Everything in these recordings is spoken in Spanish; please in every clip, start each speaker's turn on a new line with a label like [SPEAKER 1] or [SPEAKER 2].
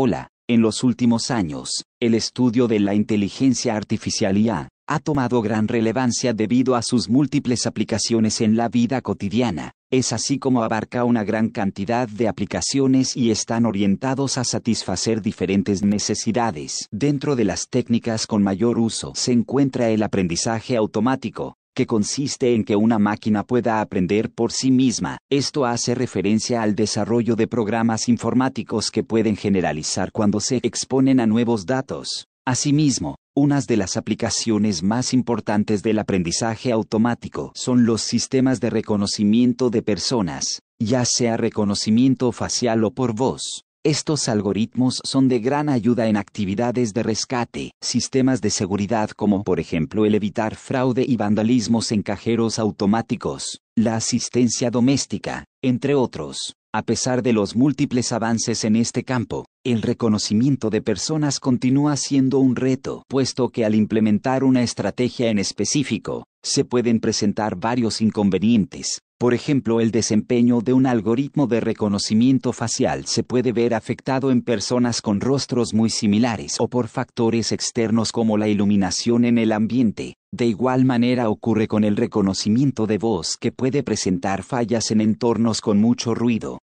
[SPEAKER 1] Hola, en los últimos años, el estudio de la inteligencia artificial IA ha tomado gran relevancia debido a sus múltiples aplicaciones en la vida cotidiana. Es así como abarca una gran cantidad de aplicaciones y están orientados a satisfacer diferentes necesidades. Dentro de las técnicas con mayor uso se encuentra el aprendizaje automático, que consiste en que una máquina pueda aprender por sí misma. Esto hace referencia al desarrollo de programas informáticos que pueden generalizar cuando se exponen a nuevos datos. Asimismo, unas de las aplicaciones más importantes del aprendizaje automático son los sistemas de reconocimiento de personas, ya sea reconocimiento facial o por voz. Estos algoritmos son de gran ayuda en actividades de rescate, sistemas de seguridad como por ejemplo el evitar fraude y vandalismos en cajeros automáticos, la asistencia doméstica, entre otros. A pesar de los múltiples avances en este campo, el reconocimiento de personas continúa siendo un reto, puesto que al implementar una estrategia en específico, se pueden presentar varios inconvenientes. Por ejemplo, el desempeño de un algoritmo de reconocimiento facial se puede ver afectado en personas con rostros muy similares o por factores externos como la iluminación en el ambiente. De igual manera ocurre con el reconocimiento de voz que puede presentar fallas en entornos con mucho ruido.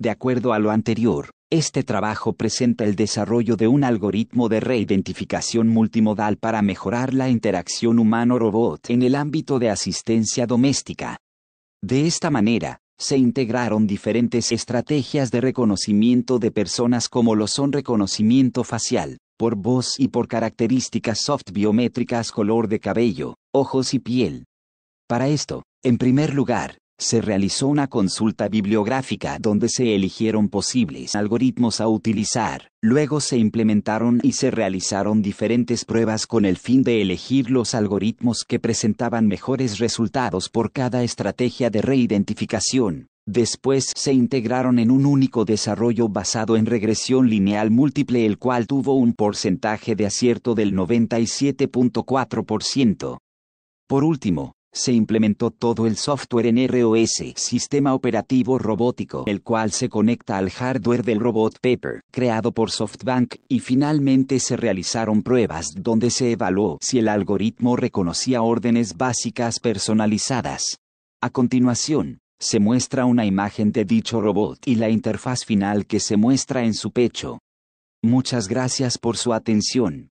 [SPEAKER 1] De acuerdo a lo anterior, este trabajo presenta el desarrollo de un algoritmo de reidentificación multimodal para mejorar la interacción humano-robot en el ámbito de asistencia doméstica. De esta manera, se integraron diferentes estrategias de reconocimiento de personas como lo son reconocimiento facial, por voz y por características soft biométricas color de cabello, ojos y piel. Para esto, en primer lugar, se realizó una consulta bibliográfica donde se eligieron posibles algoritmos a utilizar, luego se implementaron y se realizaron diferentes pruebas con el fin de elegir los algoritmos que presentaban mejores resultados por cada estrategia de reidentificación. Después se integraron en un único desarrollo basado en regresión lineal múltiple el cual tuvo un porcentaje de acierto del 97.4%. Por último, se implementó todo el software en ROS, sistema operativo robótico, el cual se conecta al hardware del robot Paper, creado por SoftBank, y finalmente se realizaron pruebas donde se evaluó si el algoritmo reconocía órdenes básicas personalizadas. A continuación, se muestra una imagen de dicho robot y la interfaz final que se muestra en su pecho. Muchas gracias por su atención.